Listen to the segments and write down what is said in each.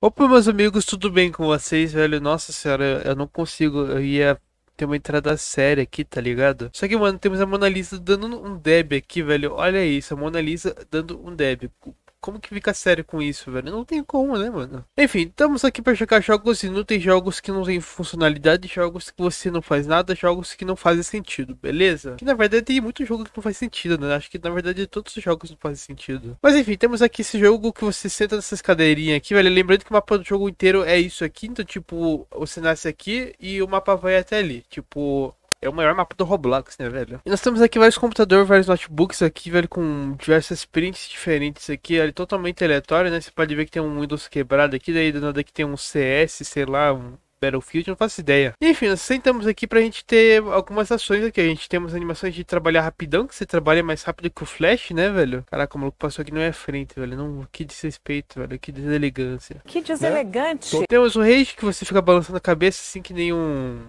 Opa, meus amigos, tudo bem com vocês, velho? Nossa senhora, eu, eu não consigo, eu ia ter uma entrada séria aqui, tá ligado? Só que, mano, temos a Mona Lisa dando um deb aqui, velho. Olha isso, a Mona Lisa dando um deb. Como que fica sério com isso, velho? Não tem como, né, mano? Enfim, estamos aqui para jogar jogos inúteis, jogos que não têm funcionalidade, jogos que você não faz nada, jogos que não fazem sentido, beleza? Que na verdade tem muito jogo que não faz sentido, né? Acho que na verdade todos os jogos não fazem sentido. Mas enfim, temos aqui esse jogo que você senta nessas cadeirinhas aqui, velho. Lembrando que o mapa do jogo inteiro é isso aqui, então tipo, você nasce aqui e o mapa vai até ali. Tipo, é o maior mapa do Roblox, né, velho? E nós temos aqui vários computadores, vários notebooks aqui, velho, com diversas prints diferentes aqui, ali totalmente aleatório, né? Você pode ver que tem um Windows quebrado aqui, daí do nada aqui tem um CS, sei lá, um Battlefield, não faço ideia. Enfim, nós sentamos aqui pra gente ter algumas ações aqui. A gente temos animações de trabalhar rapidão, que você trabalha mais rápido que o Flash, né, velho? Caraca, o maluco passou aqui na minha frente, velho. Não, que desrespeito, velho. Que deselegância. Que deselegante. Né? Temos o rage que você fica balançando a cabeça assim que nem um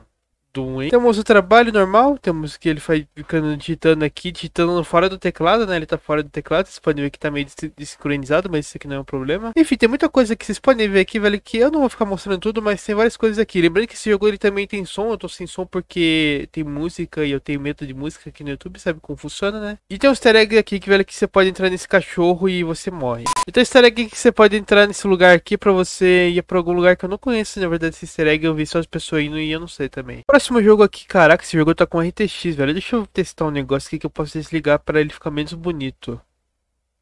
temos o trabalho normal, temos que ele vai ficando digitando aqui, digitando fora do teclado, né? Ele tá fora do teclado, vocês podem ver que tá meio desincronizado, mas isso aqui não é um problema. Enfim, tem muita coisa que vocês podem ver aqui, velho, que eu não vou ficar mostrando tudo, mas tem várias coisas aqui. Lembrando que esse jogo ele também tem som, eu tô sem som porque tem música e eu tenho medo de música aqui no YouTube, sabe como funciona, né? E tem um easter egg aqui que, velho, que você pode entrar nesse cachorro e você morre. então tem easter egg que você pode entrar nesse lugar aqui pra você ir pra algum lugar que eu não conheço, na verdade esse easter egg eu vi só as pessoas indo e eu não sei também. Pra próximo jogo aqui, caraca, esse jogo tá com RTX, velho. Deixa eu testar um negócio aqui que eu posso desligar para ele ficar menos bonito.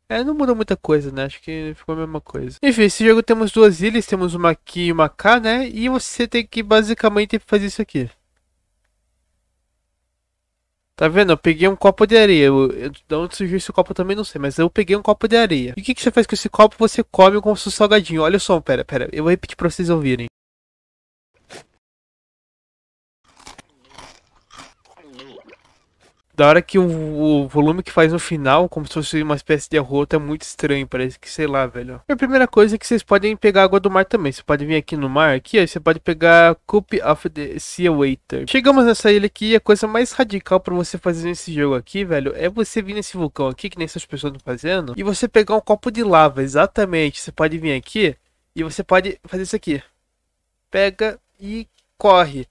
É, não mudou muita coisa, né? Acho que ficou a mesma coisa. Enfim, esse jogo temos duas ilhas, temos uma aqui e uma cá, né? E você tem que basicamente fazer isso aqui. Tá vendo? Eu peguei um copo de areia. Eu, de onde surgiu esse copo eu também não sei, mas eu peguei um copo de areia. E o que, que você faz com esse copo? Você come com seu salgadinho. Olha o som, pera, pera. Eu vou repetir pra vocês ouvirem. da hora que o, o, volume que faz no final, como se fosse uma espécie de arroto, é muito estranho. Parece que, sei lá, velho. E a primeira coisa é que vocês podem pegar água do mar também. Você pode vir aqui no mar, aqui, aí você pode pegar Cup of the Sea Waiter. Chegamos nessa ilha aqui e a coisa mais radical para você fazer nesse jogo aqui, velho, é você vir nesse vulcão aqui, que nem essas pessoas estão fazendo, e você pegar um copo de lava, exatamente. Você pode vir aqui e você pode fazer isso aqui. Pega e corre.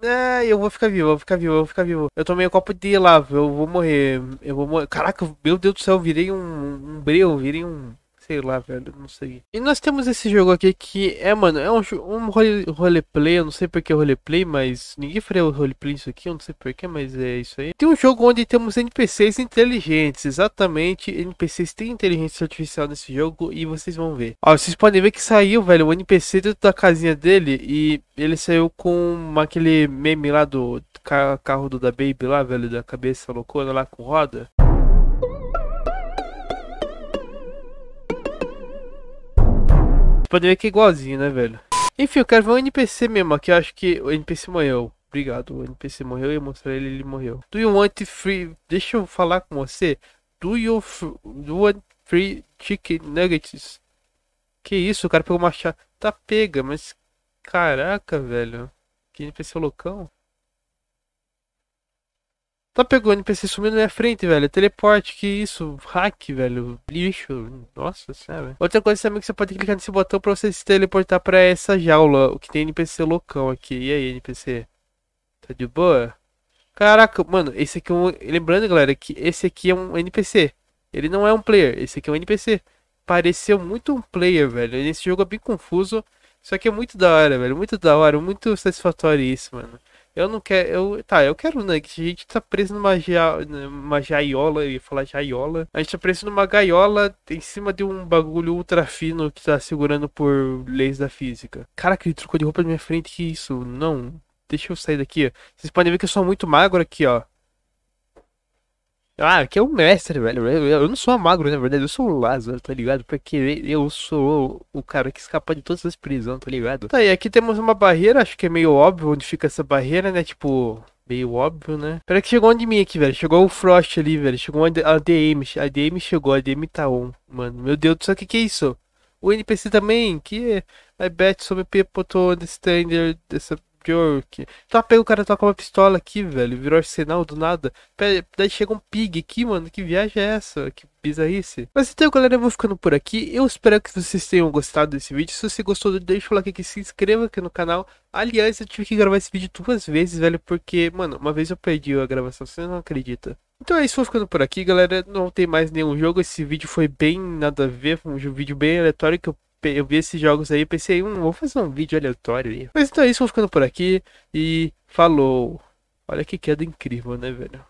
É, eu vou ficar vivo, eu vou ficar vivo, eu vou ficar vivo. Eu tomei um copo de lava, eu vou morrer. Eu vou morrer. Caraca, meu Deus do céu, eu virei um, um breu, virei um sei lá, velho, não sei. E nós temos esse jogo aqui que é, mano, é um, um role, roleplay, eu não sei porque é roleplay, mas ninguém faria roleplay isso aqui, eu não sei porque, mas é isso aí. Tem um jogo onde temos NPCs inteligentes, exatamente, NPCs têm inteligência artificial nesse jogo e vocês vão ver. Ó, vocês podem ver que saiu, velho, o um NPC dentro da casinha dele e ele saiu com aquele meme lá do carro do da Baby lá, velho, da cabeça loucona lá com roda. poderia tipo, que é igualzinho, né, velho? Enfim, eu quero ver um NPC mesmo aqui. Eu acho que o NPC morreu. Obrigado, o NPC morreu. Eu ia mostrar ele, ele morreu. Do you want free... Deixa eu falar com você. Do you Do want free chicken nuggets? Que isso, o cara pegou uma chave. Tá pega, mas... Caraca, velho. Que NPC loucão. Tá pegou o NPC sumindo na minha frente, velho. Teleporte, que isso? Hack, velho. Lixo. Nossa senhora. Outra coisa também que você pode clicar nesse botão pra você se teleportar pra essa jaula. O que tem NPC loucão aqui. E aí, NPC? Tá de boa? Caraca, mano, esse aqui é um. Lembrando, galera, que esse aqui é um NPC. Ele não é um player, esse aqui é um NPC. Pareceu muito um player, velho. Esse jogo é bem confuso. Só que é muito da hora, velho. Muito da hora, muito satisfatório isso, mano. Eu não quero. Eu, tá, eu quero né, A gente tá preso numa, ja, numa né, jaiola, eu ia falar jaiola. A gente tá preso numa gaiola em cima de um bagulho ultra fino que tá segurando por leis da física. Cara, que ele trocou de roupa na minha frente, que isso? Não. Deixa eu sair daqui. Vocês podem ver que eu sou muito magro aqui, ó. Ah, que é um mestre, velho. Eu não sou magro, na verdade, eu sou o Lázaro, tá ligado? Porque eu sou o cara que escapa de todas as prisões, tá ligado? Tá, e aqui temos uma barreira, acho que é meio óbvio onde fica essa barreira, né? Tipo, meio óbvio, né? Pera que chegou onde mim aqui, velho. Chegou o Frost ali, velho. Chegou a DM, a DM chegou, a DM tá on. Mano, meu Deus do céu, que que é isso? O NPC também, que é? I bet some people to understand their, Tá pego, o cara toca uma pistola aqui, velho. Virou arsenal do nada. Daí chega um pig aqui, mano. Que viagem é essa? Que bizarrice. Mas então, galera, eu vou ficando por aqui. Eu espero que vocês tenham gostado desse vídeo. Se você gostou, deixa o like aqui, se inscreva aqui no canal. Aliás, eu tive que gravar esse vídeo duas vezes, velho, porque, mano, uma vez eu perdi a gravação, você não acredita. Então é isso, vou ficando por aqui, galera. Não tem mais nenhum jogo. Esse vídeo foi bem nada a ver, foi um vídeo bem aleatório que eu eu vi esses jogos aí e pensei, hum, vou fazer um vídeo aleatório aí. Mas então é isso, vou ficando por aqui e falou. Olha que queda incrível, né, velho?